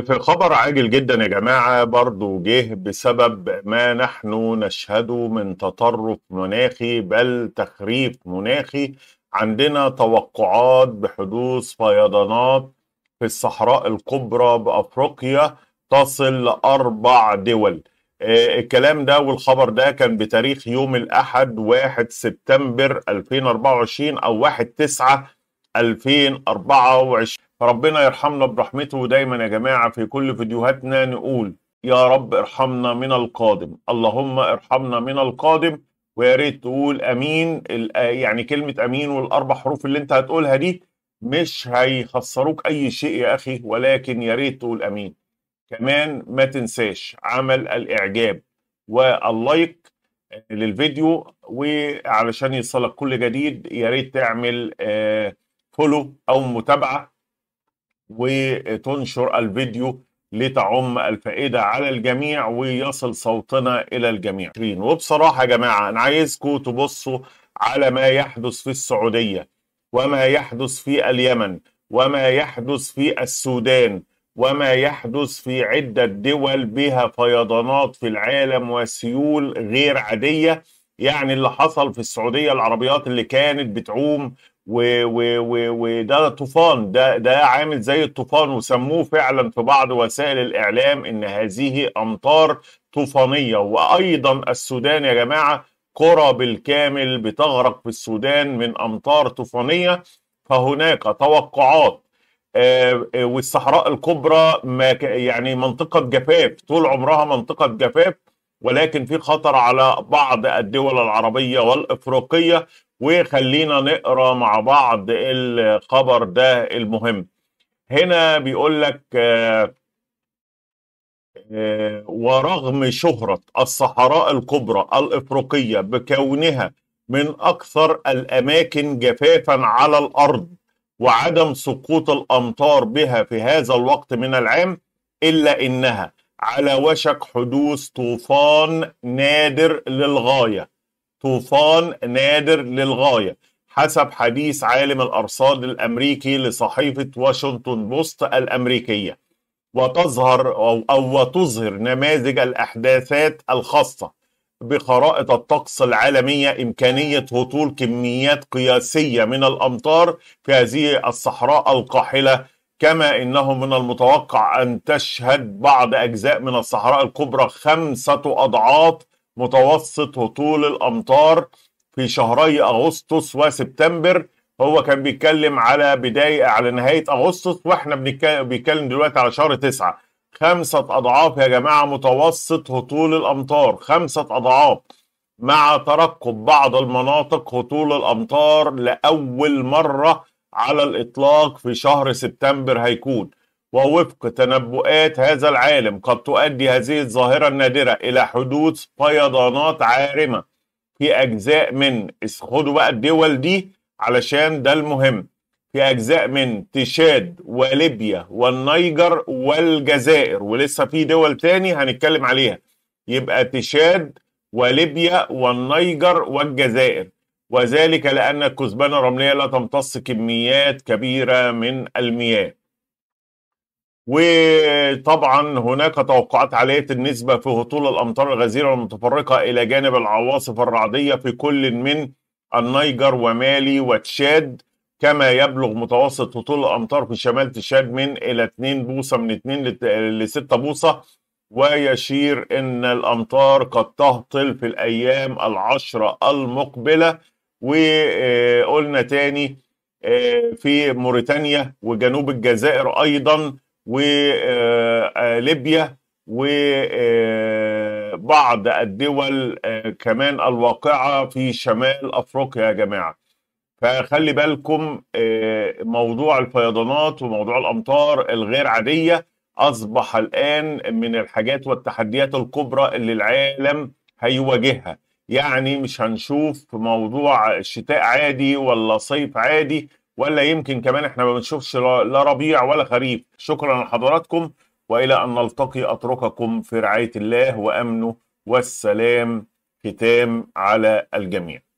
في خبر عاجل جدا يا جماعة برضو جه بسبب ما نحن نشهده من تطرف مناخي بل تخريف مناخي عندنا توقعات بحدوث فيضانات في الصحراء الكبرى بأفريقيا تصل لأربع دول آه، الكلام ده والخبر ده كان بتاريخ يوم الأحد 1 سبتمبر 2024 أو 1 9 2024 فربنا يرحمنا برحمته دايما يا جماعة في كل فيديوهاتنا نقول يا رب ارحمنا من القادم اللهم ارحمنا من القادم ويا ريت تقول امين آه، يعني كلمه امين والاربع حروف اللي انت هتقولها دي مش هيخسروك اي شيء يا اخي ولكن يا ريت تقول امين كمان ما تنساش عمل الاعجاب واللايك للفيديو وعلشان يصلك كل جديد يا ريت تعمل فولو آه، او متابعه وتنشر الفيديو لتعم الفائده على الجميع ويصل صوتنا الى الجميع وبصراحه يا جماعه انا عايزكم تبصوا على ما يحدث في السعوديه وما يحدث في اليمن وما يحدث في السودان وما يحدث في عده دول بها فيضانات في العالم وسيول غير عاديه يعني اللي حصل في السعوديه العربيات اللي كانت بتعوم و و و وده طوفان ده ده عامل زي الطوفان وسموه فعلا في بعض وسائل الاعلام ان هذه امطار طوفانيه وايضا السودان يا جماعه قرى بالكامل بتغرق في السودان من امطار طوفانيه فهناك توقعات آه، آه، والصحراء الكبرى ما يعني منطقه جفاف طول عمرها منطقه جفاف ولكن في خطر على بعض الدول العربيه والافريقيه وخلينا نقرا مع بعض الخبر ده المهم هنا بيقول لك آه، آه، ورغم شهرة الصحراء الكبرى الإفريقية بكونها من أكثر الأماكن جفافا على الأرض وعدم سقوط الأمطار بها في هذا الوقت من العام إلا إنها على وشك حدوث طوفان نادر للغاية طوفان نادر للغاية حسب حديث عالم الأرصاد الأمريكي لصحيفة واشنطن بوست الأمريكية وتظهر أو, أو وتظهر نماذج الأحداثات الخاصة بخرائط الطقس العالمية إمكانية هطول كميات قياسية من الأمطار في هذه الصحراء القاحلة كما انه من المتوقع ان تشهد بعض اجزاء من الصحراء الكبرى خمسه اضعاف متوسط هطول الامطار في شهري اغسطس وسبتمبر هو كان بيتكلم على بدايه على نهايه اغسطس واحنا بنتكلم دلوقتي على شهر تسعة خمسة أضعاف يا جماعة متوسط هطول الأمطار خمسة أضعاف مع ترقب بعض المناطق هطول الأمطار لأول مرة على الإطلاق في شهر سبتمبر هيكون ووفق تنبؤات هذا العالم قد تؤدي هذه الظاهرة النادرة إلى حدوث فيضانات عارمة في أجزاء من خدوا بقى الدول دي علشان ده المهم في أجزاء من تشاد وليبيا والنيجر والجزائر ولسه في دول تاني هنتكلم عليها يبقى تشاد وليبيا والنيجر والجزائر وذلك لأن الكثبان الرملية لا تمتص كميات كبيرة من المياه وطبعا هناك توقعات عالية النسبة في هطول الأمطار الغزيرة المتفرقة إلى جانب العواصف الرعدية في كل من النيجر ومالي وتشاد كما يبلغ متوسط هطول الأمطار في شمال تشاد من إلى 2 بوصة من 2 ل 6 بوصة ويشير أن الأمطار قد تهطل في الأيام العشرة المقبلة وقلنا تاني آه، في موريتانيا وجنوب الجزائر أيضا وليبيا آه، آه، وبعض آه، الدول كمان الواقعة في شمال أفريقيا يا جماعة فخلي بالكم موضوع الفيضانات وموضوع الأمطار الغير عادية أصبح الآن من الحاجات والتحديات الكبرى اللي العالم هيواجهها يعني مش هنشوف موضوع شتاء عادي ولا صيف عادي ولا يمكن كمان احنا ما بنشوفش لا ربيع ولا خريف شكرا لحضراتكم والى ان نلتقي اترككم في رعايه الله وامنه والسلام ختام على الجميع